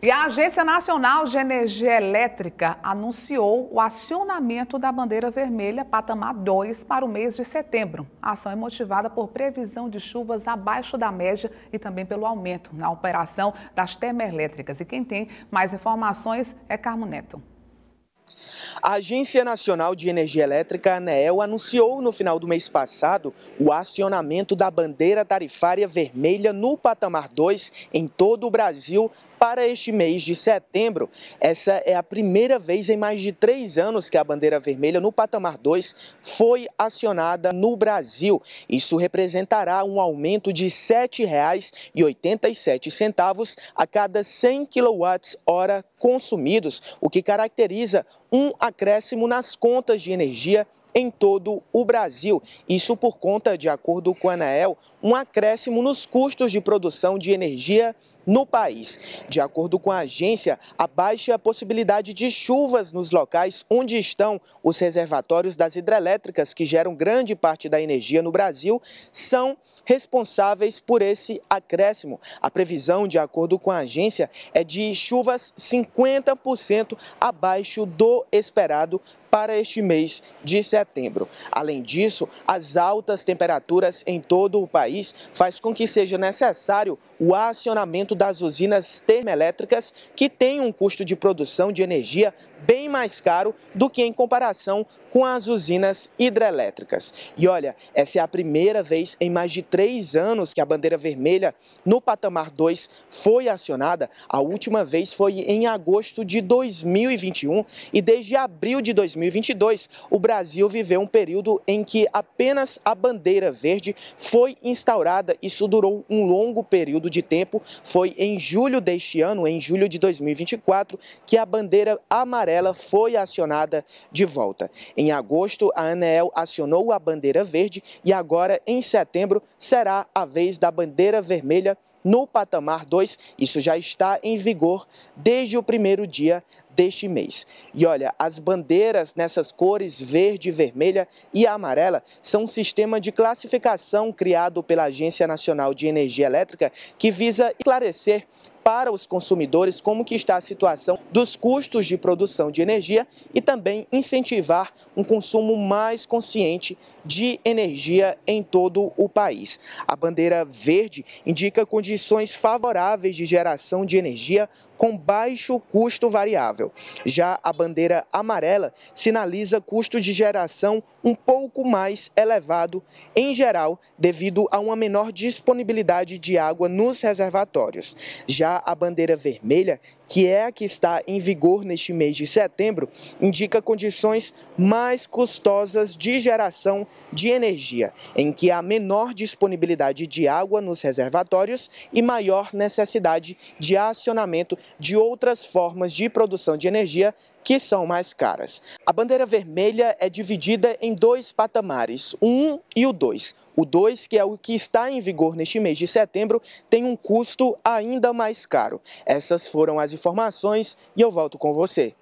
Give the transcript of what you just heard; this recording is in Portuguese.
E a Agência Nacional de Energia Elétrica anunciou o acionamento da bandeira vermelha patamar 2 para o mês de setembro. A ação é motivada por previsão de chuvas abaixo da média e também pelo aumento na operação das termoelétricas. E quem tem mais informações é Carmo Neto. A Agência Nacional de Energia Elétrica, ANEEL, anunciou no final do mês passado o acionamento da bandeira tarifária vermelha no patamar 2 em todo o Brasil para este mês de setembro, essa é a primeira vez em mais de três anos que a bandeira vermelha no patamar 2 foi acionada no Brasil. Isso representará um aumento de R$ 7,87 a cada 100 kWh consumidos, o que caracteriza um acréscimo nas contas de energia em todo o Brasil. Isso por conta, de acordo com a Anael, um acréscimo nos custos de produção de energia no país. De acordo com a agência, a baixa possibilidade de chuvas nos locais onde estão os reservatórios das hidrelétricas, que geram grande parte da energia no Brasil, são responsáveis por esse acréscimo. A previsão, de acordo com a agência, é de chuvas 50% abaixo do esperado para este mês de setembro. Além disso, as altas temperaturas em todo o país faz com que seja necessário o acionamento das usinas termoelétricas que têm um custo de produção de energia bem mais caro do que em comparação com as usinas hidrelétricas. E olha, essa é a primeira vez em mais de três anos que a bandeira vermelha no patamar 2 foi acionada. A última vez foi em agosto de 2021 e desde abril de 2022 o Brasil viveu um período em que apenas a bandeira verde foi instaurada. Isso durou um longo período de tempo. Foi em julho deste ano, em julho de 2024, que a bandeira amarela amarela foi acionada de volta. Em agosto, a Anel acionou a bandeira verde e agora, em setembro, será a vez da bandeira vermelha no patamar 2. Isso já está em vigor desde o primeiro dia deste mês. E olha, as bandeiras nessas cores verde, vermelha e amarela são um sistema de classificação criado pela Agência Nacional de Energia Elétrica que visa esclarecer para os consumidores como que está a situação dos custos de produção de energia e também incentivar um consumo mais consciente de energia em todo o país. A bandeira verde indica condições favoráveis de geração de energia com baixo custo variável. Já a bandeira amarela sinaliza custo de geração um pouco mais elevado, em geral, devido a uma menor disponibilidade de água nos reservatórios. Já a bandeira vermelha, que é a que está em vigor neste mês de setembro, indica condições mais custosas de geração de energia, em que há menor disponibilidade de água nos reservatórios e maior necessidade de acionamento de outras formas de produção de energia que são mais caras. A bandeira vermelha é dividida em dois patamares, o 1 e o 2. O 2, que é o que está em vigor neste mês de setembro, tem um custo ainda mais caro. Essas foram as informações e eu volto com você.